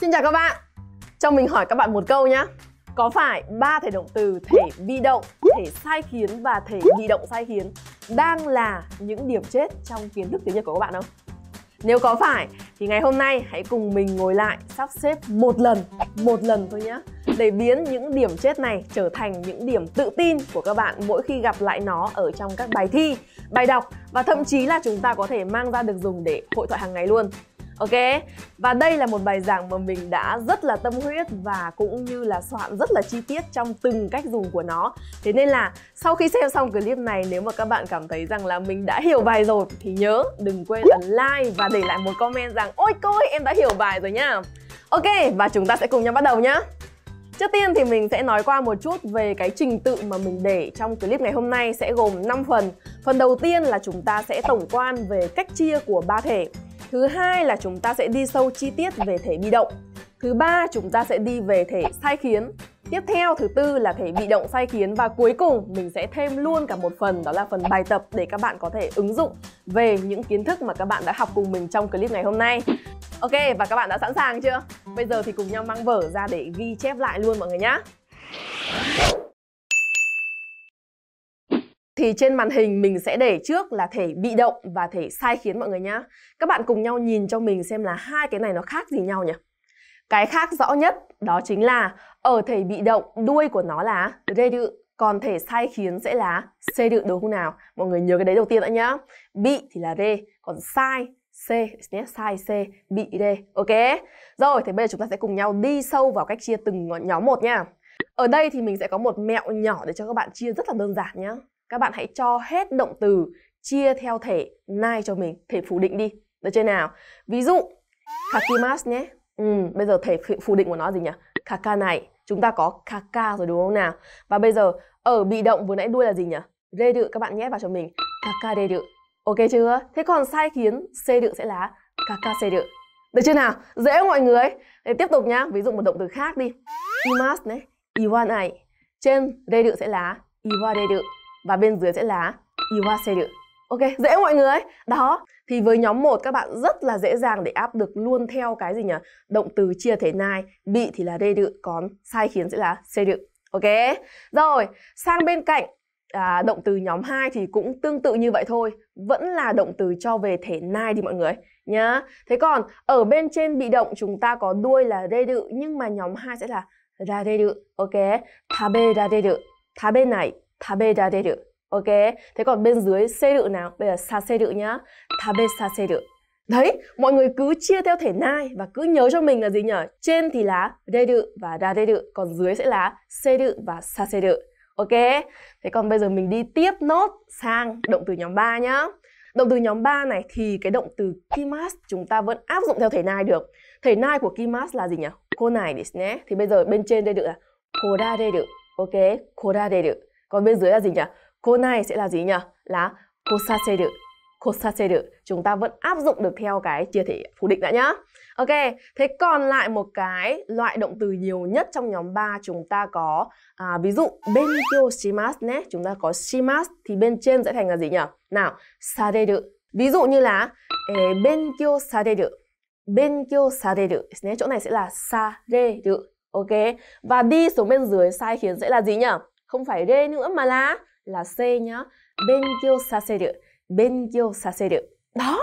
Xin chào các bạn Cho mình hỏi các bạn một câu nhé Có phải ba thể động từ thể bị động, thể sai khiến và thể bị động sai khiến đang là những điểm chết trong kiến thức tiếng Nhật của các bạn không? Nếu có phải thì ngày hôm nay hãy cùng mình ngồi lại sắp xếp một lần, một lần thôi nhé để biến những điểm chết này trở thành những điểm tự tin của các bạn mỗi khi gặp lại nó ở trong các bài thi, bài đọc và thậm chí là chúng ta có thể mang ra được dùng để hội thoại hàng ngày luôn. Ok, và đây là một bài giảng mà mình đã rất là tâm huyết và cũng như là soạn rất là chi tiết trong từng cách dùng của nó Thế nên là sau khi xem xong clip này nếu mà các bạn cảm thấy rằng là mình đã hiểu bài rồi Thì nhớ đừng quên là like và để lại một comment rằng Ôi cô ơi, em đã hiểu bài rồi nhá Ok, và chúng ta sẽ cùng nhau bắt đầu nhá Trước tiên thì mình sẽ nói qua một chút về cái trình tự mà mình để trong clip ngày hôm nay sẽ gồm 5 phần. Phần đầu tiên là chúng ta sẽ tổng quan về cách chia của ba thể. Thứ hai là chúng ta sẽ đi sâu chi tiết về thể bị động. Thứ ba chúng ta sẽ đi về thể sai khiến. Tiếp theo thứ tư là thể bị động sai khiến và cuối cùng mình sẽ thêm luôn cả một phần đó là phần bài tập để các bạn có thể ứng dụng về những kiến thức mà các bạn đã học cùng mình trong clip ngày hôm nay. Ok và các bạn đã sẵn sàng chưa? Bây giờ thì cùng nhau mang vở ra để ghi chép lại luôn mọi người nhé thì trên màn hình mình sẽ để trước là thể bị động và thể sai khiến mọi người nhá. Các bạn cùng nhau nhìn cho mình xem là hai cái này nó khác gì nhau nhỉ? Cái khác rõ nhất đó chính là ở thể bị động đuôi của nó là rê đự, còn thể sai khiến sẽ là C đự đúng không nào? Mọi người nhớ cái đấy đầu tiên đã nhá. Bị thì là rê, còn sai C nhé, sai C, bị D, ok? Rồi, thì bây giờ chúng ta sẽ cùng nhau đi sâu vào cách chia từng nhóm một nha. Ở đây thì mình sẽ có một mẹo nhỏ để cho các bạn chia rất là đơn giản nhá các bạn hãy cho hết động từ chia theo thể nai cho mình, thể phủ định đi. Được chưa nào? Ví dụ, kakimasu nhé. Ừ, bây giờ thể phủ định của nó gì nhỉ? Kaka này. Chúng ta có kaka rồi đúng không nào? Và bây giờ ở bị động vừa nãy đuôi là gì nhỉ? Redu các bạn nhét vào cho mình. Kaka redu. Ok chưa? Thế còn sai khiến c đự sẽ là kaka c đự. Được chưa nào? Dễ mọi người? Để tiếp tục nhá. Ví dụ một động từ khác đi. Imas nhé Iwa này. Trên redu sẽ là iwa redu và bên dưới sẽ là iwaseru. Ok, dễ mọi người ấy. Đó, thì với nhóm 1 các bạn rất là dễ dàng để áp được luôn theo cái gì nhỉ? Động từ chia thể nai, bị thì là redu, còn sai khiến sẽ là seru. Ok, rồi, sang bên cạnh à, động từ nhóm 2 thì cũng tương tự như vậy thôi Vẫn là động từ cho về thể nai đi mọi người nhá Thế còn ở bên trên bị động chúng ta có đuôi là redu Nhưng mà nhóm 2 sẽ là ra redu Ok, tabe ra redu, tabe này 食べられる. Ok, thế còn bên dưới xê đự nào? Bây giờ xa xê đự nhá. Tabe xa xê đự. Đấy, mọi người cứ chia theo thể nai và cứ nhớ cho mình là gì nhở? Trên thì là đê đự và đa đê đự, còn dưới sẽ là xê đự và xa xê đự. Ok, thế còn bây giờ mình đi tiếp nốt sang động từ nhóm 3 nhá. Động từ nhóm 3 này thì cái động từ kimas chúng ta vẫn áp dụng theo thể nai được. Thể nai của kimas là gì nhỉ? Cô này Thì bây giờ bên trên đây được là cô kora đê đự. Ok, cô kora đê đự. Còn bên dưới là gì nhỉ? Cô này sẽ là gì nhỉ? Là kosaseru. Kosaseru. Chúng ta vẫn áp dụng được theo cái chia thể phủ định đã nhá. Ok, thế còn lại một cái loại động từ nhiều nhất trong nhóm 3 chúng ta có à, ví dụ benkyo shimasu nhé, chúng ta có shimasu thì bên trên sẽ thành là gì nhỉ? Nào, sareru. Ví dụ như là eh, benkyo sareru. Benkyo sareru. Chỗ này sẽ là sareru. Ok, và đi xuống bên dưới sai khiến sẽ là gì nhỉ? không phải re nữa mà là là C nhá. Benkyou saseru, benkyou saseru. Đó.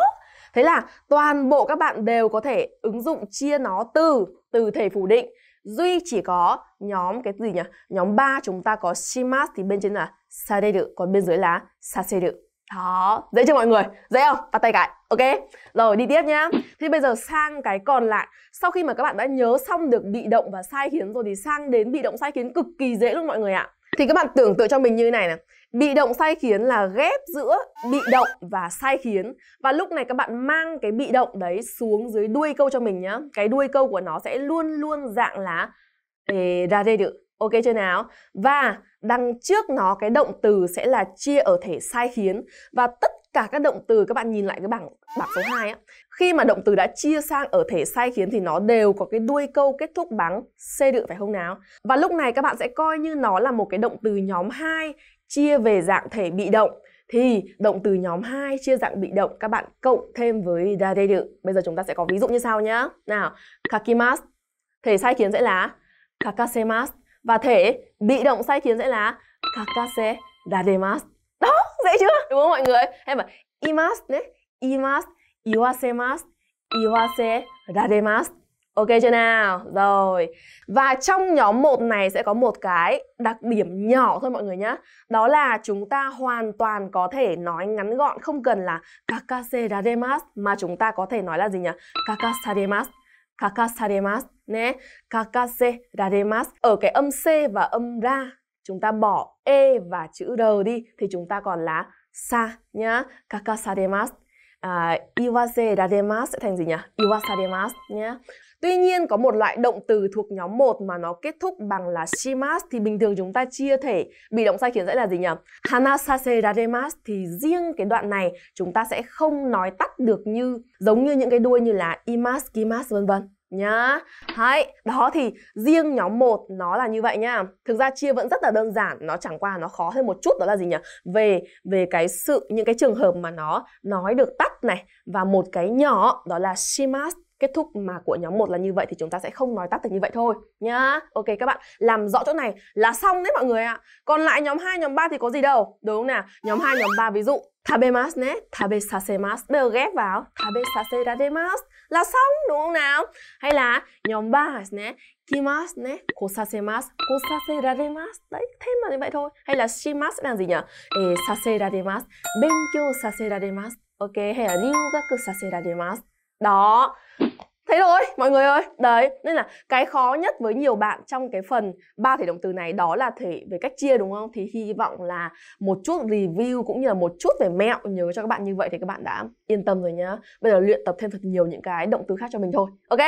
Thế là toàn bộ các bạn đều có thể ứng dụng chia nó từ từ thể phủ định. Duy chỉ có nhóm cái gì nhỉ? Nhóm 3 chúng ta có shimas thì bên trên là sareru, còn bên dưới là saseru. Đó, dễ chưa mọi người? Dễ không? Bắt tay cái, ok? Rồi, đi tiếp nhá Thì bây giờ sang cái còn lại Sau khi mà các bạn đã nhớ xong được bị động và sai khiến rồi Thì sang đến bị động sai khiến cực kỳ dễ luôn mọi người ạ thì các bạn tưởng tượng cho mình như này này bị động sai khiến là ghép giữa bị động và sai khiến và lúc này các bạn mang cái bị động đấy xuống dưới đuôi câu cho mình nhá cái đuôi câu của nó sẽ luôn luôn dạng là ra đây được ok chưa nào và đằng trước nó cái động từ sẽ là chia ở thể sai khiến và tất cả các động từ các bạn nhìn lại cái bảng bảng số 2 á khi mà động từ đã chia sang ở thể sai khiến thì nó đều có cái đuôi câu kết thúc bằng c đự phải không nào? Và lúc này các bạn sẽ coi như nó là một cái động từ nhóm 2 chia về dạng thể bị động thì động từ nhóm 2 chia dạng bị động các bạn cộng thêm với da đê Bây giờ chúng ta sẽ có ví dụ như sau nhá. Nào, kakimas thể sai khiến sẽ là kakasemasu và thể bị động sai khiến sẽ là kakase dademasu. Đó, dễ chưa? Đúng không mọi người? Hay mà imas đấy, imas iwasemas, iwase, rademas. Ok chưa nào? Rồi. Và trong nhóm một này sẽ có một cái đặc điểm nhỏ thôi mọi người nhé. Đó là chúng ta hoàn toàn có thể nói ngắn gọn không cần là kakase rademas mà chúng ta có thể nói là gì nhỉ? Kakasaremas. Kakasaremasu ne kakase raremasu ở cái âm c và âm ra chúng ta bỏ e và chữ r đi thì chúng ta còn là sa nhá kakasaremasu à, iwasademasu sẽ thành gì nhỉ? Iwasademasu nhé. Tuy nhiên có một loại động từ thuộc nhóm 1 mà nó kết thúc bằng là shimas thì bình thường chúng ta chia thể bị động sai khiến sẽ là gì nhỉ? Hanasasedademasu thì riêng cái đoạn này chúng ta sẽ không nói tắt được như giống như những cái đuôi như là imas, kimas vân vân nhá. hay, đó thì riêng nhóm 1 nó là như vậy nhá. Thực ra chia vẫn rất là đơn giản, nó chẳng qua nó khó thêm một chút đó là gì nhỉ? Về về cái sự những cái trường hợp mà nó nói được tắt này và một cái nhỏ đó là shimasu kết thúc mà của nhóm 1 là như vậy thì chúng ta sẽ không nói tắt được như vậy thôi nhá. Ok các bạn, làm rõ chỗ này là xong đấy mọi người ạ. À. Còn lại nhóm 2, nhóm 3 thì có gì đâu, đúng không nào? Nhóm 2, nhóm 3 ví dụ Tabemasu ne, tabesasemasu. Bây giờ ghép vào tabesaseraremasu là xong đúng không nào? Hay là nhóm 3 ne, kimasu ne, kosasemasu, kosaseraremasu. Đấy, thêm mà như vậy thôi. Hay là shimasu là gì nhỉ? E, saseraremasu, benkyou saseraremasu. Ok, hay là ryugaku saseraremasu. Đó, thế thôi mọi người ơi đấy nên là cái khó nhất với nhiều bạn trong cái phần ba thể động từ này đó là thể về cách chia đúng không thì hy vọng là một chút review cũng như là một chút về mẹo nhớ cho các bạn như vậy thì các bạn đã yên tâm rồi nhá bây giờ luyện tập thêm thật nhiều những cái động từ khác cho mình thôi ok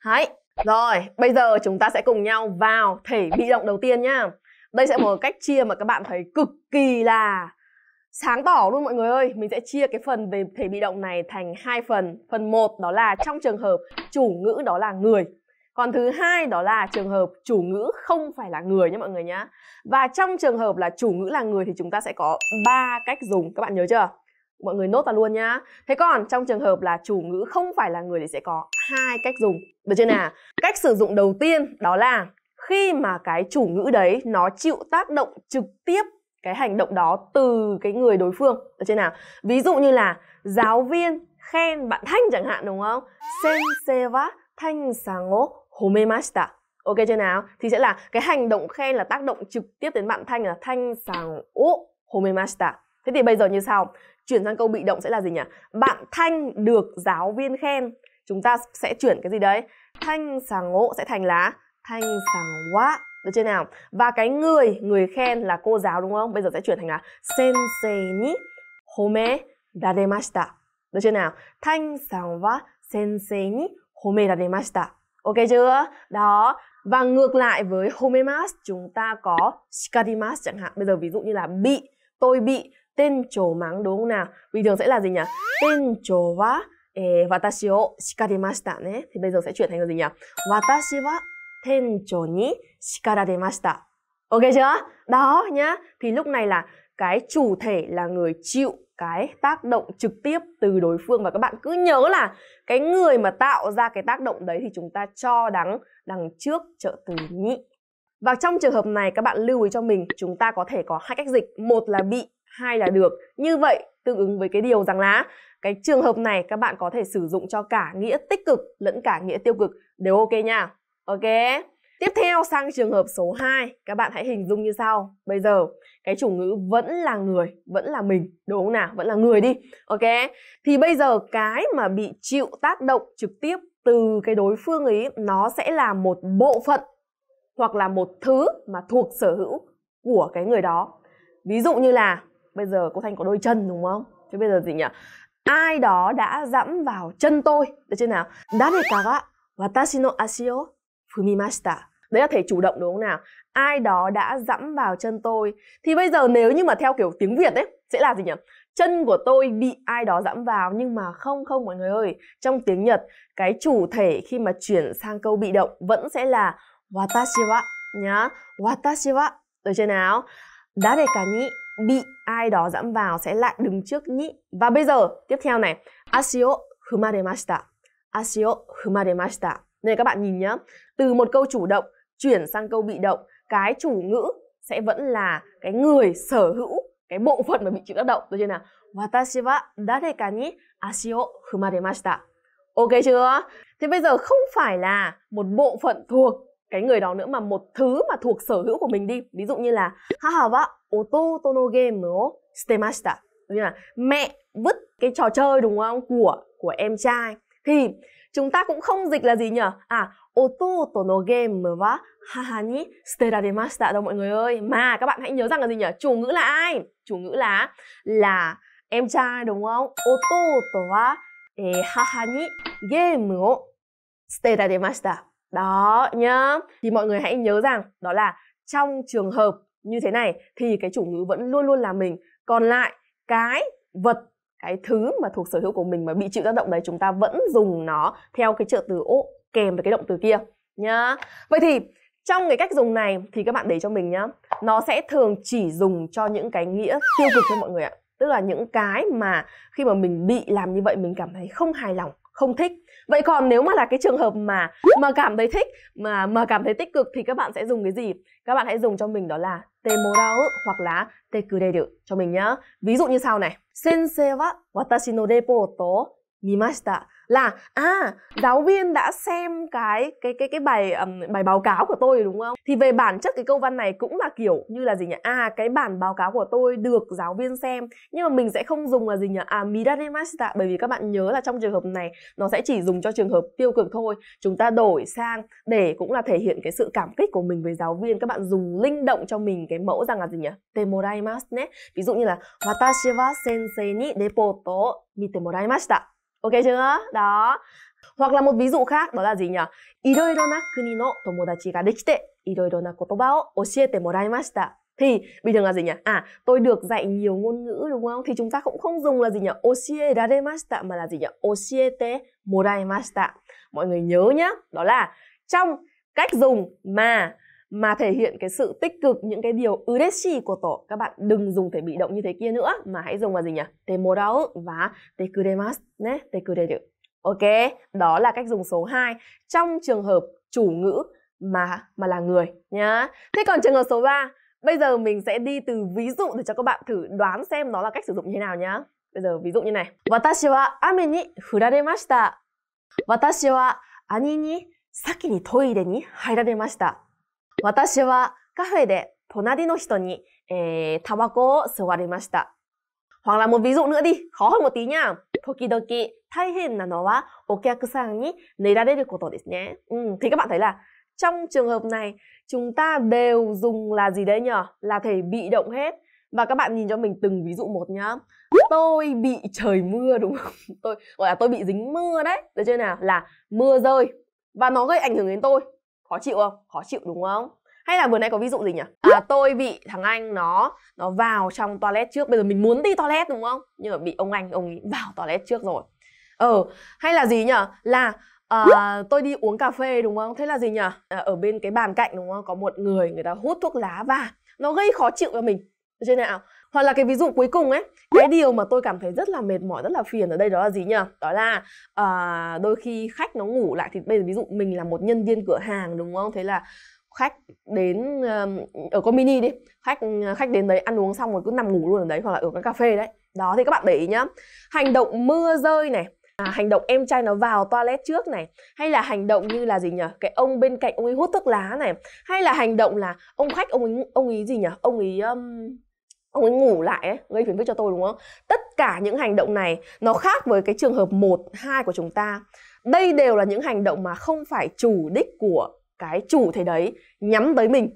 hãy rồi bây giờ chúng ta sẽ cùng nhau vào thể bị động đầu tiên nhá đây sẽ một cách chia mà các bạn thấy cực kỳ là sáng tỏ luôn mọi người ơi mình sẽ chia cái phần về thể bị động này thành hai phần phần một đó là trong trường hợp chủ ngữ đó là người còn thứ hai đó là trường hợp chủ ngữ không phải là người nhé mọi người nhá và trong trường hợp là chủ ngữ là người thì chúng ta sẽ có ba cách dùng các bạn nhớ chưa mọi người nốt vào luôn nhá thế còn trong trường hợp là chủ ngữ không phải là người thì sẽ có hai cách dùng được chưa nào cách sử dụng đầu tiên đó là khi mà cái chủ ngữ đấy nó chịu tác động trực tiếp cái hành động đó từ cái người đối phương ở trên nào ví dụ như là giáo viên khen bạn thanh chẳng hạn đúng không sensei wa thanh sang o homemashita ok chưa nào thì sẽ là cái hành động khen là tác động trực tiếp đến bạn thanh là thanh sang o homemashita thế thì bây giờ như sau chuyển sang câu bị động sẽ là gì nhỉ bạn thanh được giáo viên khen chúng ta sẽ chuyển cái gì đấy thanh sang o sẽ thành là thanh sang wa được chưa nào và cái người người khen là cô giáo đúng không bây giờ sẽ chuyển thành là sensei ni home daremashita được chưa nào thanh sàng wa sensei ni home daremashita ok chưa đó và ngược lại với homemas chúng ta có shikarimas chẳng hạn bây giờ ví dụ như là bị tôi bị tên trồ mắng đúng không nào bình thường sẽ là gì nhỉ tên trồ wa eh, watashi o shikarimashita ne thì bây giờ sẽ chuyển thành là gì nhỉ watashi wa 天 chỗ nhĩ shikarademashita. Ok chưa? Đó nhá. Thì lúc này là cái chủ thể là người chịu cái tác động trực tiếp từ đối phương và các bạn cứ nhớ là cái người mà tạo ra cái tác động đấy thì chúng ta cho đắng đằng trước trợ từ nhị. Và trong trường hợp này các bạn lưu ý cho mình chúng ta có thể có hai cách dịch, một là bị, hai là được. Như vậy tương ứng với cái điều rằng là cái trường hợp này các bạn có thể sử dụng cho cả nghĩa tích cực lẫn cả nghĩa tiêu cực đều ok nha. Ok. Tiếp theo sang trường hợp số 2, các bạn hãy hình dung như sau. Bây giờ cái chủ ngữ vẫn là người, vẫn là mình, đúng không nào? Vẫn là người đi. Ok. Thì bây giờ cái mà bị chịu tác động trực tiếp từ cái đối phương ấy nó sẽ là một bộ phận hoặc là một thứ mà thuộc sở hữu của cái người đó. Ví dụ như là bây giờ cô Thanh có đôi chân đúng không? Thế bây giờ gì nhỉ? Ai đó đã dẫm vào chân tôi, được chưa nào? 誰かが私の足を fumimashita đấy là thể chủ động đúng không nào ai đó đã dẫm vào chân tôi thì bây giờ nếu như mà theo kiểu tiếng việt ấy sẽ là gì nhỉ chân của tôi bị ai đó dẫm vào nhưng mà không không mọi người ơi trong tiếng nhật cái chủ thể khi mà chuyển sang câu bị động vẫn sẽ là watashi wa nhá watashi wa được chưa nào để cả ni bị ai đó dẫm vào sẽ lại đứng trước nhị và bây giờ tiếp theo này asio fumaremashita asio fumaremashita nên các bạn nhìn nhé từ một câu chủ động chuyển sang câu bị động cái chủ ngữ sẽ vẫn là cái người sở hữu cái bộ phận mà bị chịu tác động được chưa nào watashi wa dareka ni ashi o fumaremashita ok chưa thế bây giờ không phải là một bộ phận thuộc cái người đó nữa mà một thứ mà thuộc sở hữu của mình đi ví dụ như là haha wa ototo no game o shitemashita như là mẹ vứt cái trò chơi đúng không của của em trai thì chúng ta cũng không dịch là gì nhỉ? À, ototo no game wa haha ni sterarimashita đâu mọi người ơi. Mà các bạn hãy nhớ rằng là gì nhỉ? Chủ ngữ là ai? Chủ ngữ là là em trai đúng không? Ototo wa eh, haha ni game wo sterarimashita. Đó nhá. Thì mọi người hãy nhớ rằng đó là trong trường hợp như thế này thì cái chủ ngữ vẫn luôn luôn là mình. Còn lại cái vật cái thứ mà thuộc sở hữu của mình mà bị chịu tác động đấy chúng ta vẫn dùng nó theo cái trợ từ ô kèm với cái động từ kia nhá vậy thì trong cái cách dùng này thì các bạn để cho mình nhá nó sẽ thường chỉ dùng cho những cái nghĩa tiêu cực cho mọi người ạ tức là những cái mà khi mà mình bị làm như vậy mình cảm thấy không hài lòng không thích vậy còn nếu mà là cái trường hợp mà mà cảm thấy thích mà mà cảm thấy tích cực thì các bạn sẽ dùng cái gì các bạn hãy dùng cho mình đó là temorao hoặc là tekudeiru cho mình nhá ví dụ như sau này sensei wa watashi no reporto mimashita là à giáo viên đã xem cái cái cái cái bài um, bài báo cáo của tôi đúng không? Thì về bản chất cái câu văn này cũng là kiểu như là gì nhỉ? À cái bản báo cáo của tôi được giáo viên xem nhưng mà mình sẽ không dùng là gì nhỉ? À miranemashita bởi vì các bạn nhớ là trong trường hợp này nó sẽ chỉ dùng cho trường hợp tiêu cực thôi. Chúng ta đổi sang để cũng là thể hiện cái sự cảm kích của mình với giáo viên. Các bạn dùng linh động cho mình cái mẫu rằng là gì nhỉ? Temoraimasu ne. Ví dụ như là watashi wa sensei ni reporto mite moraimashita ok chưa đó hoặc là một ví dụ khác đó là gì nhỉ? いろいろな国の友達ができて、いろいろな言葉を教えてもらいました。Thì bình thường là gì nhỉ? À, tôi được dạy nhiều ngôn ngữ đúng không? Thì chúng ta cũng không dùng là gì nhỉ? Osie dademashita mà là gì nhỉ? Osiete moraimashita. Mọi người nhớ nhá, đó là trong cách dùng mà mà thể hiện cái sự tích cực những cái điều ureshi của tổ các bạn đừng dùng thể bị động như thế kia nữa mà hãy dùng là gì nhỉ temorau và tekudemasu ne tekuderu ok đó là cách dùng số 2 trong trường hợp chủ ngữ mà mà là người nhá thế còn trường hợp số 3 bây giờ mình sẽ đi từ ví dụ để cho các bạn thử đoán xem nó là cách sử dụng như thế nào nhá bây giờ ví dụ như này watashi wa ame ni furaremashita watashi wa ani ni saki ni toire ni hairalemashita 私はカフェで隣の人に、えー、タバコを吸われました。hoặc là một ví dụ nữa đi, khó hơn một tí nha. Tokidoki, 大変なのはお客さんに寝られることですね。Ừ, thì các bạn thấy là trong trường hợp này chúng ta đều dùng là gì đấy nhở? Là thể bị động hết. Và các bạn nhìn cho mình từng ví dụ một nhá. Tôi bị trời mưa đúng không? Tôi gọi là tôi bị dính mưa đấy. Được chưa nào? Là mưa rơi và nó gây ảnh hưởng đến tôi khó chịu không khó chịu đúng không hay là vừa nãy có ví dụ gì nhỉ à tôi bị thằng anh nó nó vào trong toilet trước bây giờ mình muốn đi toilet đúng không nhưng mà bị ông anh ông ấy vào toilet trước rồi ờ hay là gì nhỉ là à, tôi đi uống cà phê đúng không thế là gì nhỉ à, ở bên cái bàn cạnh đúng không có một người người ta hút thuốc lá và nó gây khó chịu cho mình thế nào hoặc là cái ví dụ cuối cùng ấy cái điều mà tôi cảm thấy rất là mệt mỏi rất là phiền ở đây đó là gì nhỉ đó là uh, đôi khi khách nó ngủ lại thì bây giờ ví dụ mình là một nhân viên cửa hàng đúng không thế là khách đến uh, ở con mini đi khách à, khách đến đấy ăn uống xong rồi cứ nằm ngủ luôn ở đấy hoặc là ở cái cà phê đấy đó thì các bạn để ý nhá hành động mưa rơi này à, hành động em trai nó vào toilet trước này hay là hành động như là gì nhỉ cái ông bên cạnh ông ấy hút thuốc lá này hay là hành động là ông khách ông ấy ông ấy gì nhỉ ông ấy um, ông ấy ngủ lại ấy, gây phiền phức cho tôi đúng không? Tất cả những hành động này nó khác với cái trường hợp 1, 2 của chúng ta. Đây đều là những hành động mà không phải chủ đích của cái chủ thể đấy nhắm tới mình.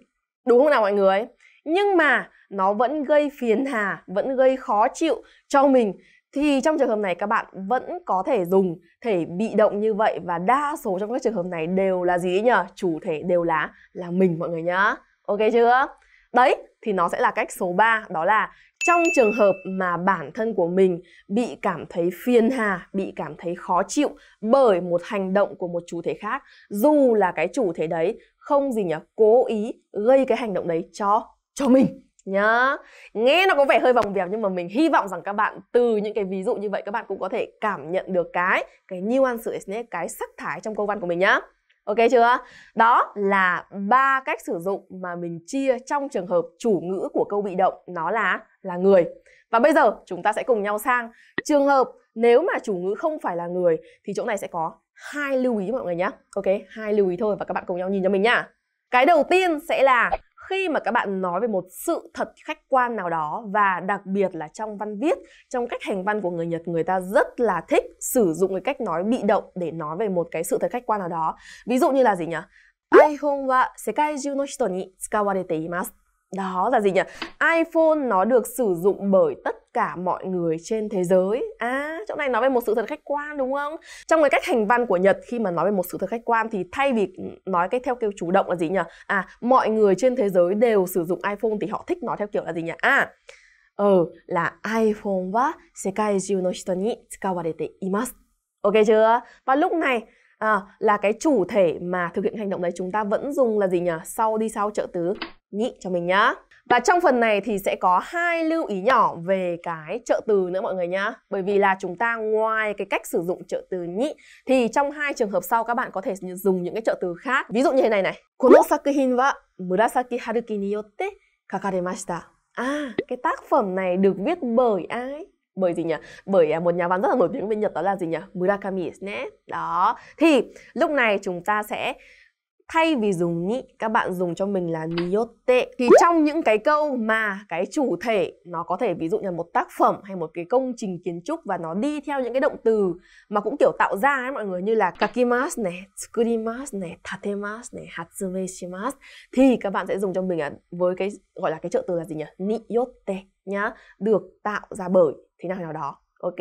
Đúng không nào mọi người? Nhưng mà nó vẫn gây phiền hà, vẫn gây khó chịu cho mình thì trong trường hợp này các bạn vẫn có thể dùng thể bị động như vậy và đa số trong các trường hợp này đều là gì nhỉ? Chủ thể đều là là mình mọi người nhá. Ok chưa? Đấy, thì nó sẽ là cách số 3 đó là trong trường hợp mà bản thân của mình bị cảm thấy phiền hà, bị cảm thấy khó chịu bởi một hành động của một chủ thể khác, dù là cái chủ thể đấy không gì nhỉ, cố ý gây cái hành động đấy cho cho mình nhá. Nghe nó có vẻ hơi vòng vèo nhưng mà mình hy vọng rằng các bạn từ những cái ví dụ như vậy các bạn cũng có thể cảm nhận được cái cái nuance cái sắc thái trong câu văn của mình nhá. Ok chưa? Đó là ba cách sử dụng mà mình chia trong trường hợp chủ ngữ của câu bị động nó là là người. Và bây giờ chúng ta sẽ cùng nhau sang trường hợp nếu mà chủ ngữ không phải là người thì chỗ này sẽ có hai lưu ý mọi người nhé. Ok, hai lưu ý thôi và các bạn cùng nhau nhìn cho mình nhá. Cái đầu tiên sẽ là khi mà các bạn nói về một sự thật khách quan nào đó và đặc biệt là trong văn viết trong cách hành văn của người nhật người ta rất là thích sử dụng cái cách nói bị động để nói về một cái sự thật khách quan nào đó ví dụ như là gì nhỉ 台本は世界中の人に使われています đó là gì nhỉ iPhone nó được sử dụng bởi tất cả mọi người trên thế giới à chỗ này nói về một sự thật khách quan đúng không trong cái cách hành văn của Nhật khi mà nói về một sự thật khách quan thì thay vì nói cái theo kiểu chủ động là gì nhỉ à mọi người trên thế giới đều sử dụng iPhone thì họ thích nói theo kiểu là gì nhỉ à ờ ừ, là iPhone wa sekai jiu no hito ni tsukawarete imasu Ok chưa? Và lúc này à, là cái chủ thể mà thực hiện hành động đấy chúng ta vẫn dùng là gì nhỉ sau đi sau trợ từ nhị cho mình nhá và trong phần này thì sẽ có hai lưu ý nhỏ về cái trợ từ nữa mọi người nhá. Bởi vì là chúng ta ngoài cái cách sử dụng trợ từ nhị thì trong hai trường hợp sau các bạn có thể dùng những cái trợ từ khác. Ví dụ như thế này này. Kono sakuhin wa murasaki haruki ni yotte kakarimashita. À, cái tác phẩm này được viết bởi ai? bởi gì nhỉ bởi à, một nhà văn rất là nổi tiếng bên Nhật đó là gì nhỉ Murakami nhé đó thì lúc này chúng ta sẽ thay vì dùng nhị các bạn dùng cho mình là niyote thì trong những cái câu mà cái chủ thể nó có thể ví dụ như một tác phẩm hay một cái công trình kiến trúc và nó đi theo những cái động từ mà cũng kiểu tạo ra ấy mọi người như là kakimas này tsukurimas này tatemas này hatsume shimas thì các bạn sẽ dùng cho mình là với cái gọi là cái trợ từ là gì nhỉ niyote nhá được tạo ra bởi thế nào nào đó Ok,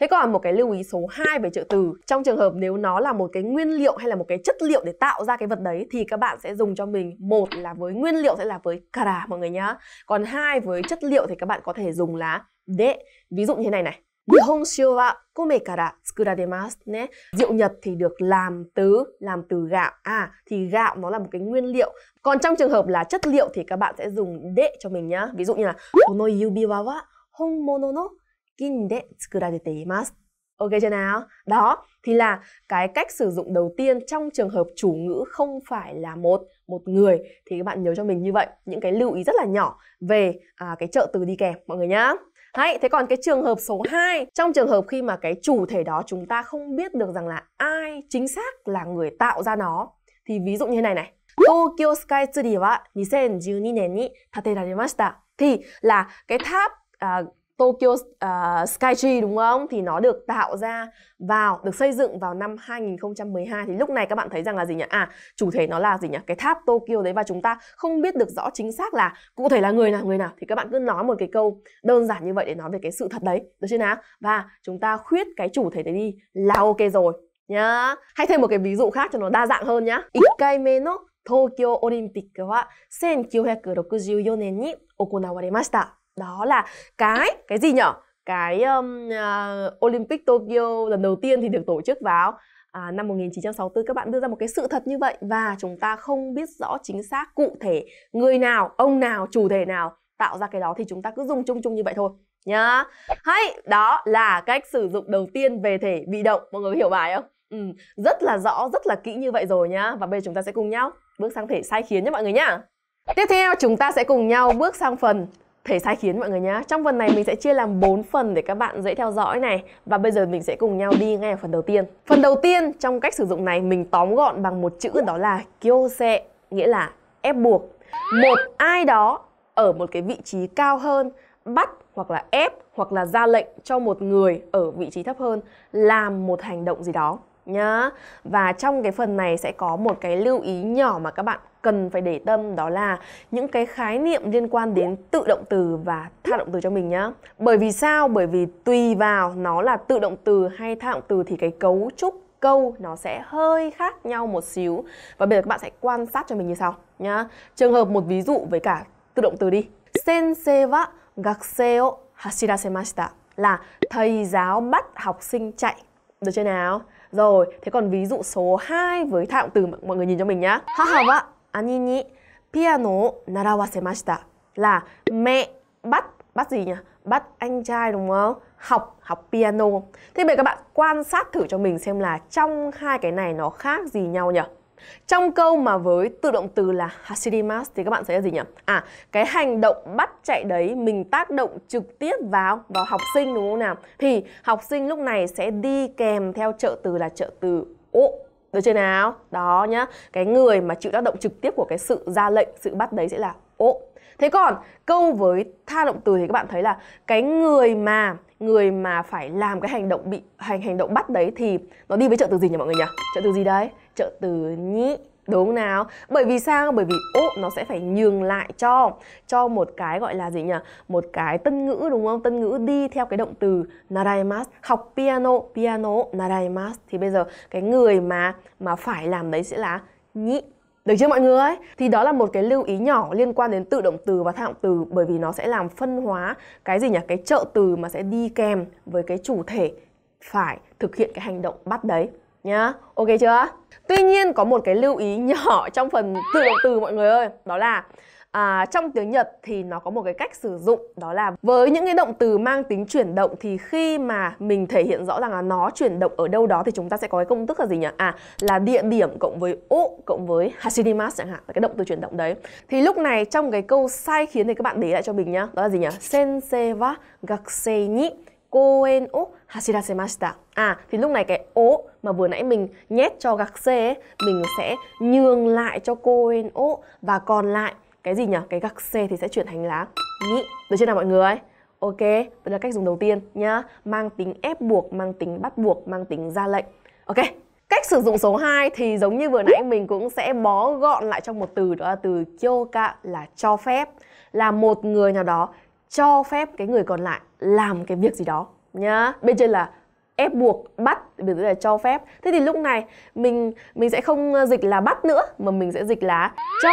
thế còn một cái lưu ý số 2 về trợ từ Trong trường hợp nếu nó là một cái nguyên liệu hay là một cái chất liệu để tạo ra cái vật đấy Thì các bạn sẽ dùng cho mình Một là với nguyên liệu sẽ là với kara mọi người nhá Còn hai với chất liệu thì các bạn có thể dùng là de Ví dụ như thế này này 日本酒は米から作られますね。Rượu Nhật thì được làm từ làm từ gạo. À thì gạo nó là một cái nguyên liệu. Còn trong trường hợp là chất liệu thì các bạn sẽ dùng đệ cho mình nhá. Ví dụ như là kono yubi wa wa honmono no kin de tsukurarete imasu. Ok chưa nào? Đó thì là cái cách sử dụng đầu tiên trong trường hợp chủ ngữ không phải là một một người thì các bạn nhớ cho mình như vậy những cái lưu ý rất là nhỏ về à, cái trợ từ đi kèm mọi người nhá. Hay, thế còn cái trường hợp số 2 Trong trường hợp khi mà cái chủ thể đó chúng ta không biết được rằng là ai chính xác là người tạo ra nó Thì ví dụ như thế này này Tokyo Sky Tree wa 2012 nen ni Thì là cái tháp uh, Tokyo uh, Skytree đúng không? Thì nó được tạo ra vào được xây dựng vào năm 2012 thì lúc này các bạn thấy rằng là gì nhỉ? À, chủ thể nó là gì nhỉ? Cái tháp Tokyo đấy và chúng ta không biết được rõ chính xác là cụ thể là người nào người nào thì các bạn cứ nói một cái câu đơn giản như vậy để nói về cái sự thật đấy, được chưa nào? Và chúng ta khuyết cái chủ thể đấy đi là ok rồi nhá. Hay thêm một cái ví dụ khác cho nó đa dạng hơn nhá. Ikkaime no Tokyo Olympic は1964年に行われました。đó là cái cái gì nhở cái um, uh, Olympic Tokyo lần đầu tiên thì được tổ chức vào à, năm 1964 các bạn đưa ra một cái sự thật như vậy và chúng ta không biết rõ chính xác cụ thể người nào, ông nào, chủ thể nào tạo ra cái đó thì chúng ta cứ dùng chung chung như vậy thôi nhá. Hay đó là cách sử dụng đầu tiên về thể bị động, mọi người hiểu bài không? Ừ, rất là rõ, rất là kỹ như vậy rồi nhá. Và bây giờ chúng ta sẽ cùng nhau bước sang thể sai khiến nhé mọi người nhá. Tiếp theo chúng ta sẽ cùng nhau bước sang phần thể sai khiến mọi người nhé Trong phần này mình sẽ chia làm 4 phần để các bạn dễ theo dõi này Và bây giờ mình sẽ cùng nhau đi ngay ở phần đầu tiên Phần đầu tiên trong cách sử dụng này mình tóm gọn bằng một chữ đó là kyose Nghĩa là ép buộc Một ai đó ở một cái vị trí cao hơn bắt hoặc là ép hoặc là ra lệnh cho một người ở vị trí thấp hơn làm một hành động gì đó nhá. Và trong cái phần này sẽ có một cái lưu ý nhỏ mà các bạn cần phải để tâm đó là những cái khái niệm liên quan đến tự động từ và tha động từ cho mình nhá. Bởi vì sao? Bởi vì tùy vào nó là tự động từ hay tha động từ thì cái cấu trúc câu nó sẽ hơi khác nhau một xíu. Và bây giờ các bạn sẽ quan sát cho mình như sau nhá. Trường hợp một ví dụ với cả tự động từ đi. Sensei wa gakusei o hashirasemashita là thầy giáo bắt học sinh chạy. Được chưa nào? Rồi, thế còn ví dụ số 2 với thạng từ mọi người nhìn cho mình nhá. Haha wa 兄にピアノを習わせました。là mẹ bắt bắt gì nhỉ? Bắt anh trai đúng không? Học học piano. Thế bây giờ các bạn quan sát thử cho mình xem là trong hai cái này nó khác gì nhau nhỉ? Trong câu mà với tự động từ là hasirimas thì các bạn sẽ là gì nhỉ? À, cái hành động bắt chạy đấy mình tác động trực tiếp vào vào học sinh đúng không nào? Thì học sinh lúc này sẽ đi kèm theo trợ từ là trợ từ ô được chưa nào đó nhá cái người mà chịu tác động trực tiếp của cái sự ra lệnh sự bắt đấy sẽ là ố thế còn câu với tha động từ thì các bạn thấy là cái người mà người mà phải làm cái hành động bị hành hành động bắt đấy thì nó đi với trợ từ gì nhỉ mọi người nhỉ trợ từ gì đấy trợ từ nhĩ đúng nào bởi vì sao bởi vì ố nó sẽ phải nhường lại cho cho một cái gọi là gì nhỉ một cái tân ngữ đúng không tân ngữ đi theo cái động từ naraimas học piano piano naraimas thì bây giờ cái người mà mà phải làm đấy sẽ là nhị được chưa mọi người? Thì đó là một cái lưu ý nhỏ liên quan đến tự động từ và thao động từ bởi vì nó sẽ làm phân hóa cái gì nhỉ? Cái trợ từ mà sẽ đi kèm với cái chủ thể phải thực hiện cái hành động bắt đấy nhá ok chưa tuy nhiên có một cái lưu ý nhỏ trong phần tự động từ mọi người ơi đó là à, trong tiếng Nhật thì nó có một cái cách sử dụng đó là với những cái động từ mang tính chuyển động thì khi mà mình thể hiện rõ ràng là nó chuyển động ở đâu đó thì chúng ta sẽ có cái công thức là gì nhỉ? À là địa điểm cộng với o cộng với hashirimasu chẳng hạn là cái động từ chuyển động đấy. Thì lúc này trong cái câu sai khiến thì các bạn để lại cho mình nhá. Đó là gì nhỉ? Sensei wa gakusei ni koen o hashirasemashita. À thì lúc này cái ố mà vừa nãy mình nhét cho gạc C ấy, mình sẽ nhường lại cho cô en ố và còn lại cái gì nhỉ? Cái gạc C thì sẽ chuyển thành lá nhị. Được chưa nào mọi người? Ok, đây là cách dùng đầu tiên nhá, mang tính ép buộc, mang tính bắt buộc, mang tính ra lệnh. Ok. Cách sử dụng số 2 thì giống như vừa nãy mình cũng sẽ bó gọn lại trong một từ đó là từ kyoka là cho phép, là một người nào đó cho phép cái người còn lại làm cái việc gì đó nhá. Bên trên là ép buộc bắt mình là cho phép thế thì lúc này mình mình sẽ không ờ, dịch là bắt nữa mà mình sẽ dịch là cho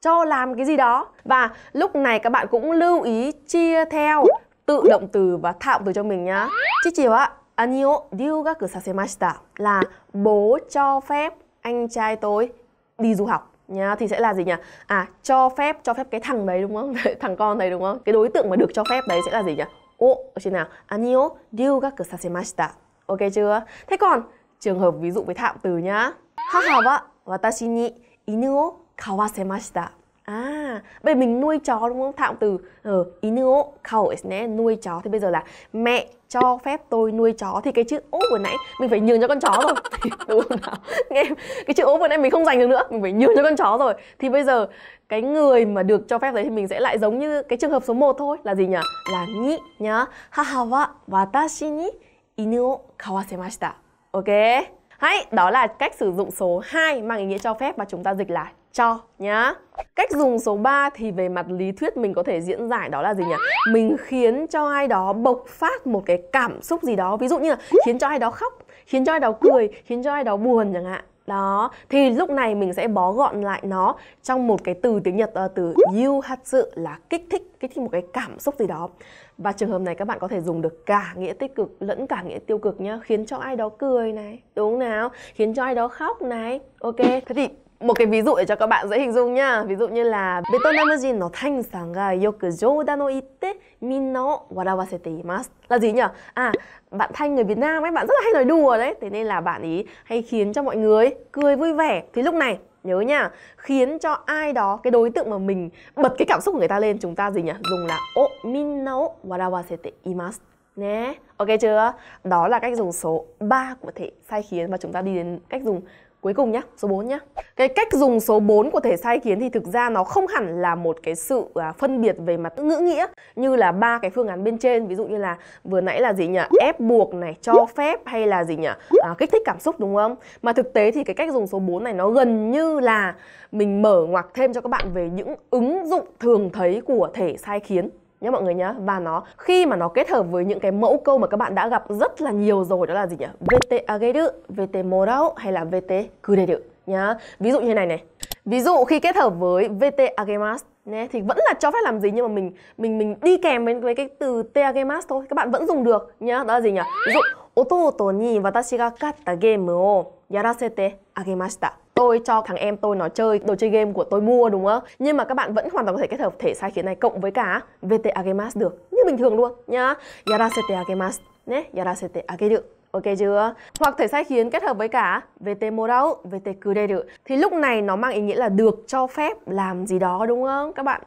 cho làm cái gì đó và lúc này các bạn cũng lưu ý chia theo tự động từ và thạo từ cho mình nhá chichi wa ani o ryugaku sasemashita là bố cho phép anh trai tôi đi du học nhá thì sẽ là gì nhỉ à cho phép cho phép cái thằng đấy đúng không thằng con đấy đúng không cái đối tượng mà được cho phép đấy sẽ là gì nhỉ ố thế nào à, anh yêu điều các cửa sase mashita ok chưa thế còn trường hợp ví dụ với thạm từ nhá haha wa watashi ni inu o kawasemashita À, bây mình nuôi chó đúng không? Thạm từ ờ, inu o kau ne nuôi chó. Thì bây giờ là mẹ cho phép tôi nuôi chó thì cái chữ ố vừa nãy mình phải nhường cho con chó rồi. đúng không nào? Nghe cái chữ ố vừa nãy mình không dành được nữa, mình phải nhường cho con chó rồi. Thì bây giờ cái người mà được cho phép đấy thì mình sẽ lại giống như cái trường hợp số 1 thôi là gì nhỉ là nhị nhá haha wa watashi ni inu o kawasemashita ok Hãy, đó là cách sử dụng số 2 mang ý nghĩa cho phép và chúng ta dịch là cho nhá. Cách dùng số 3 thì về mặt lý thuyết mình có thể diễn giải đó là gì nhỉ? Mình khiến cho ai đó bộc phát một cái cảm xúc gì đó, ví dụ như là khiến cho ai đó khóc, khiến cho ai đó cười, khiến cho ai đó buồn chẳng hạn đó thì lúc này mình sẽ bó gọn lại nó trong một cái từ tiếng nhật uh, từ you hatsu là kích thích kích thích một cái cảm xúc gì đó và trường hợp này các bạn có thể dùng được cả nghĩa tích cực lẫn cả nghĩa tiêu cực nhá khiến cho ai đó cười này đúng nào khiến cho ai đó khóc này ok thế thì một cái ví dụ để cho các bạn dễ hình dung nha. Ví dụ như là Vietnamjin no thanh sáng ga yoku joudan no itte minna o warawasete imasu. Là gì nhỉ? À, bạn Thanh người Việt Nam ấy, bạn rất là hay nói đùa đấy. Thế nên là bạn ý hay khiến cho mọi người cười vui vẻ. Thì lúc này nhớ nha khiến cho ai đó cái đối tượng mà mình bật cái cảm xúc của người ta lên chúng ta gì nhỉ dùng là o minna o warawasete imasu nhé ok chưa đó là cách dùng số 3 của thể sai khiến và chúng ta đi đến cách dùng Cuối cùng nhé số 4 nhé Cái cách dùng số 4 của thể sai khiến thì thực ra nó không hẳn là một cái sự à, phân biệt về mặt ngữ nghĩa như là ba cái phương án bên trên, ví dụ như là vừa nãy là gì nhỉ? ép buộc này, cho phép hay là gì nhỉ? À, kích thích cảm xúc đúng không? Mà thực tế thì cái cách dùng số 4 này nó gần như là mình mở ngoặc thêm cho các bạn về những ứng dụng thường thấy của thể sai khiến nhé mọi người nhé và nó khi mà nó kết hợp với những cái mẫu câu mà các bạn đã gặp rất là nhiều rồi đó là gì nhỉ vt ageru vt morao hay là vt kureru nhá ví dụ như này này ví dụ khi kết hợp với vt agemas Nè, thì vẫn là cho phép làm gì nhưng mà mình mình mình đi kèm với, với cái từ teagemas thôi các bạn vẫn dùng được nhá đó là gì nhỉ ví dụ game 弟に私が勝ったゲームをやらせてあげました tôi cho thằng em tôi nó chơi đồ chơi game của tôi mua đúng không nhưng mà các bạn vẫn hoàn toàn có thể kết hợp thể sai khiến này cộng với cả vt agemas được như bình thường luôn nhá yara sete agemas nhé yara Yarasete Ageru Ok chưa? Hoặc thể sai khiến kết hợp với cả VT Morau, VT Kureru Thì lúc này nó mang ý nghĩa là được cho phép làm gì đó đúng không? Các bạn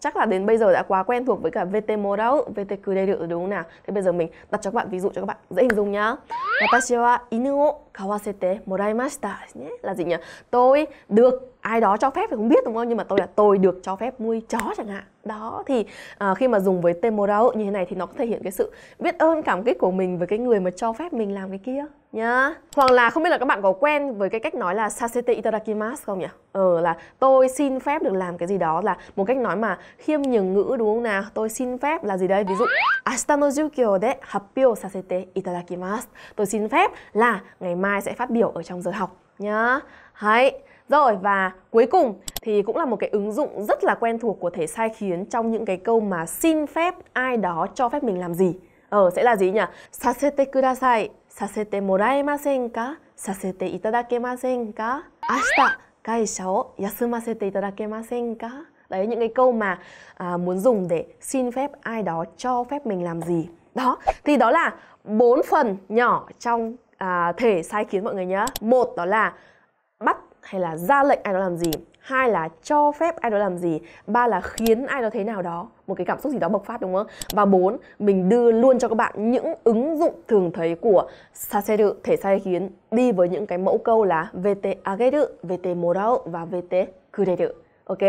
chắc là đến bây giờ đã quá quen thuộc với cả VT Morau, VT Kureru đúng không nào? thì bây giờ mình đặt cho các bạn ví dụ cho các bạn dễ hình dung nhá Watashi wa inu kawasete moraimashita nhé là gì nhỉ? Tôi được ai đó cho phép thì không biết đúng không nhưng mà tôi là tôi được cho phép nuôi chó chẳng hạn. Đó thì à, khi mà dùng với tên morao như thế này thì nó có thể hiện cái sự biết ơn cảm kích của mình với cái người mà cho phép mình làm cái kia nhá hoặc là không biết là các bạn có quen với cái cách nói là sasete itadakimasu không nhỉ ờ là tôi xin phép được làm cái gì đó là một cách nói mà khiêm nhường ngữ đúng không nào tôi xin phép là gì đây ví dụ asta no jukyo de happyo sasete itadakimasu tôi xin phép là ngày mai sẽ phát biểu ở trong giờ học nhá yeah. hãy rồi và cuối cùng thì cũng là một cái ứng dụng rất là quen thuộc của thể sai khiến trong những cái câu mà xin phép ai đó cho phép mình làm gì. Ờ sẽ là gì nhỉ? Sasete kudasai させてもらえませんかさせていただけませんか明日会社を休ませていただけませんか Đấy những cái câu mà à, muốn dùng để xin phép ai đó cho phép mình làm gì Đó, thì đó là bốn phần nhỏ trong à, thể sai khiến mọi người nhé Một đó là bắt hay là ra lệnh ai đó làm gì hai là cho phép ai đó làm gì ba là khiến ai đó thế nào đó một cái cảm xúc gì đó bộc phát đúng không và bốn mình đưa luôn cho các bạn những ứng dụng thường thấy của saseru thể sai khiến đi với những cái mẫu câu là vt ageru vt morao và vt kureru ok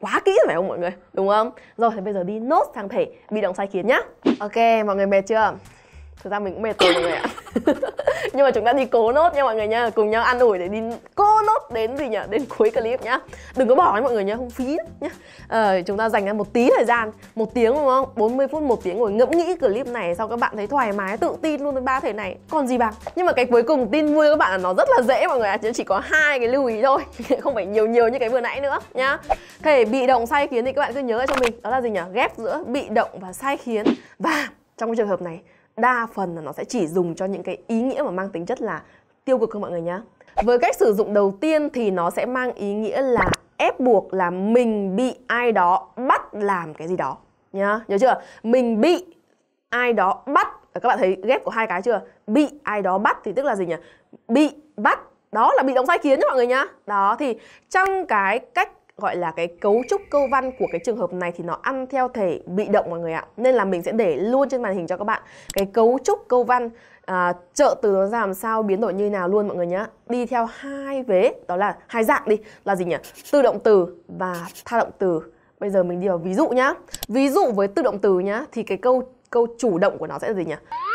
quá kỹ phải không mọi người đúng không rồi thì bây giờ đi nốt sang thể bị động sai khiến nhá ok mọi người mệt chưa thực ra mình cũng mệt rồi mọi người ạ nhưng mà chúng ta đi cố nốt nha mọi người nha cùng nhau ăn ủi để đi cố nốt đến gì nhỉ đến cuối clip nhá đừng có bỏ ấy mọi người nhá không phí nhá ờ, chúng ta dành ra một tí thời gian một tiếng đúng không 40 phút một tiếng ngồi ngẫm nghĩ clip này sau các bạn thấy thoải mái tự tin luôn với ba thể này còn gì bằng nhưng mà cái cuối cùng tin vui các bạn là nó rất là dễ mọi người ạ chứ chỉ có hai cái lưu ý thôi không phải nhiều nhiều như cái vừa nãy nữa nhá thể bị động sai khiến thì các bạn cứ nhớ cho mình đó là gì nhỉ ghép giữa bị động và sai khiến và trong cái trường hợp này đa phần là nó sẽ chỉ dùng cho những cái ý nghĩa mà mang tính chất là tiêu cực không mọi người nhá với cách sử dụng đầu tiên thì nó sẽ mang ý nghĩa là ép buộc là mình bị ai đó bắt làm cái gì đó nhá nhớ chưa mình bị ai đó bắt các bạn thấy ghép của hai cái chưa bị ai đó bắt thì tức là gì nhỉ bị bắt đó là bị động sai khiến nha mọi người nhá đó thì trong cái cách gọi là cái cấu trúc câu văn của cái trường hợp này thì nó ăn theo thể bị động mọi người ạ nên là mình sẽ để luôn trên màn hình cho các bạn cái cấu trúc câu văn à, trợ từ nó ra làm sao biến đổi như nào luôn mọi người nhá đi theo hai vế đó là hai dạng đi là gì nhỉ tự động từ và tha động từ bây giờ mình đi vào ví dụ nhá ví dụ với tự động từ nhá thì cái câu câu chủ động của nó sẽ là gì nhỉ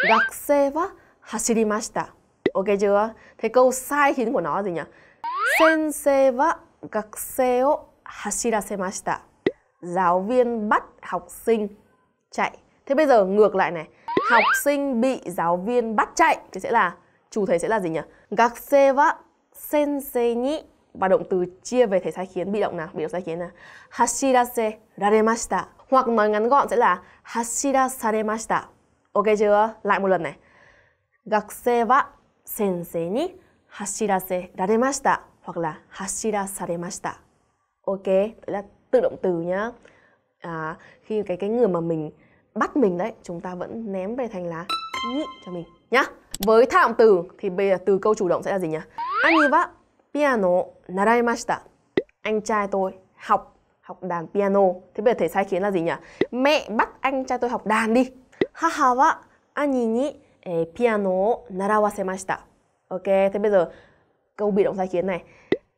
gakse wa ok chưa thế câu sai khiến của nó là gì nhỉ sensei wa hashirasemashita. Giáo viên bắt học sinh chạy. Thế bây giờ ngược lại này, học sinh bị giáo viên bắt chạy thì sẽ là chủ thể sẽ là gì nhỉ? Gakusei wa sensei ni và động từ chia về thể sai khiến bị động nào? Bị động sai khiến là hashirase raremashita hoặc nói ngắn gọn sẽ là hashira saremashita. Ok chưa? Lại một lần này. Gakusei wa sensei ni hashirase raremashita hoặc là hashira saremashita ok đấy là tự động từ nhá à, khi cái cái người mà mình bắt mình đấy chúng ta vẫn ném về thành lá nhị cho mình nhá với thao động từ thì bây giờ từ câu chủ động sẽ là gì nhỉ anh wa piano naraimashita anh trai tôi học học đàn piano thế bây giờ thể sai khiến là gì nhỉ mẹ bắt anh trai tôi học đàn đi Ha haha wa ani ni eh, piano narawasemashita ok thế bây giờ câu bị động sai khiến này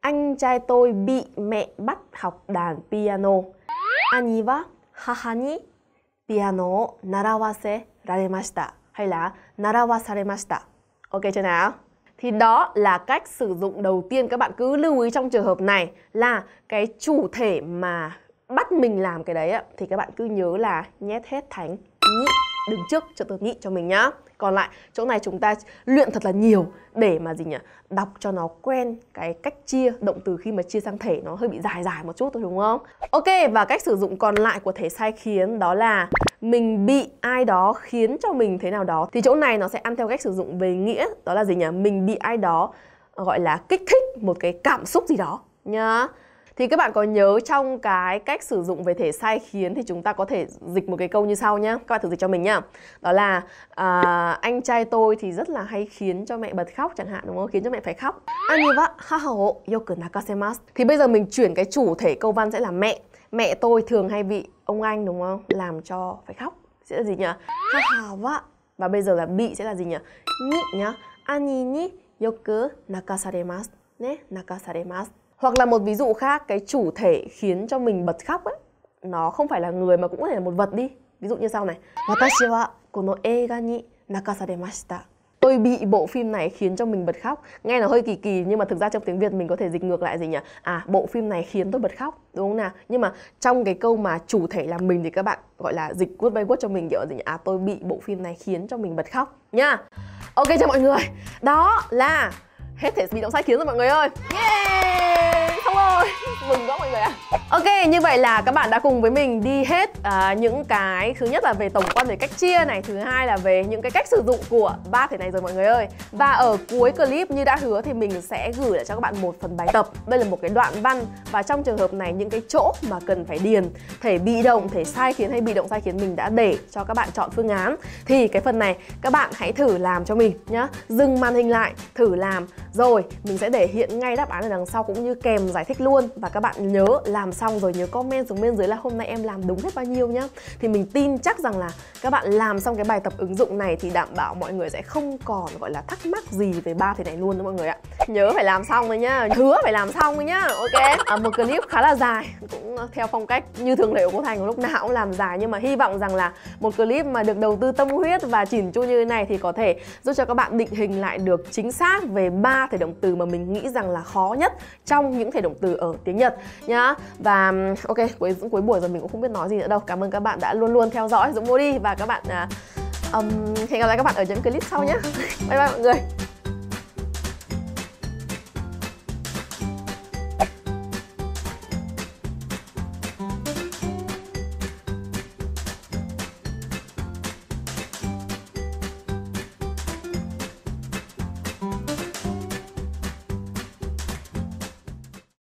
anh trai tôi bị mẹ bắt học đàn piano. Anh wa haha ni piano narawase raremashita hay là narawa saremashita. Ok chưa nào? Thì đó là cách sử dụng đầu tiên các bạn cứ lưu ý trong trường hợp này là cái chủ thể mà bắt mình làm cái đấy thì các bạn cứ nhớ là nhét hết thánh nhị đứng trước cho tôi nghĩ cho mình nhá còn lại chỗ này chúng ta luyện thật là nhiều để mà gì nhỉ đọc cho nó quen cái cách chia động từ khi mà chia sang thể nó hơi bị dài dài một chút thôi đúng không ok và cách sử dụng còn lại của thể sai khiến đó là mình bị ai đó khiến cho mình thế nào đó thì chỗ này nó sẽ ăn theo cách sử dụng về nghĩa đó là gì nhỉ mình bị ai đó gọi là kích thích một cái cảm xúc gì đó nhá thì các bạn có nhớ trong cái cách sử dụng về thể sai khiến thì chúng ta có thể dịch một cái câu như sau nhé các bạn thử dịch cho mình nhá đó là à, anh trai tôi thì rất là hay khiến cho mẹ bật khóc chẳng hạn đúng không khiến cho mẹ phải khóc aniwa haha o yoku nakasemasu thì bây giờ mình chuyển cái chủ thể câu văn sẽ là mẹ mẹ tôi thường hay bị ông anh đúng không làm cho phải khóc sẽ là gì nhỉ haha wa và bây giờ là bị sẽ là gì nhỉ nhị nhá ani ni yoku nakasaremasu ne nakasaremasu hoặc là một ví dụ khác cái chủ thể khiến cho mình bật khóc ấy nó không phải là người mà cũng có thể là một vật đi ví dụ như sau này tôi bị bộ phim này khiến cho mình bật khóc nghe nó hơi kỳ kỳ nhưng mà thực ra trong tiếng việt mình có thể dịch ngược lại gì nhỉ à bộ phim này khiến tôi bật khóc đúng không nào nhưng mà trong cái câu mà chủ thể là mình thì các bạn gọi là dịch quất bay quất cho mình kiểu gì nhỉ à tôi bị bộ phim này khiến cho mình bật khóc nha ok cho mọi người đó là hết thể bị động sai khiến rồi mọi người ơi yeah rồi mừng quá mọi người ạ à. ok như vậy là các bạn đã cùng với mình đi hết uh, những cái thứ nhất là về tổng quan về cách chia này thứ hai là về những cái cách sử dụng của ba thể này rồi mọi người ơi và ở cuối clip như đã hứa thì mình sẽ gửi lại cho các bạn một phần bài tập đây là một cái đoạn văn và trong trường hợp này những cái chỗ mà cần phải điền thể bị động thể sai khiến hay bị động sai khiến mình đã để cho các bạn chọn phương án thì cái phần này các bạn hãy thử làm cho mình nhá dừng màn hình lại thử làm rồi mình sẽ để hiện ngay đáp án ở đằng sau cũng như kèm giải thích thích luôn và các bạn nhớ làm xong rồi nhớ comment xuống bên dưới là hôm nay em làm đúng hết bao nhiêu nhá thì mình tin chắc rằng là các bạn làm xong cái bài tập ứng dụng này thì đảm bảo mọi người sẽ không còn gọi là thắc mắc gì về ba thế này luôn đó mọi người ạ nhớ phải làm xong rồi nhá hứa phải làm xong rồi nhá ok à, một clip khá là dài cũng theo phong cách như thường lệ của cô thành lúc nào cũng làm dài nhưng mà hy vọng rằng là một clip mà được đầu tư tâm huyết và chỉn chu như thế này thì có thể giúp cho các bạn định hình lại được chính xác về ba thể động từ mà mình nghĩ rằng là khó nhất trong những thể động từ từ ở ờ, tiếng Nhật nhá. Và ok, cuối cuối buổi rồi mình cũng không biết nói gì nữa đâu. Cảm ơn các bạn đã luôn luôn theo dõi Dũng Mô đi và các bạn uh, um, hẹn gặp lại các bạn ở những clip sau nhé. bye bye mọi người.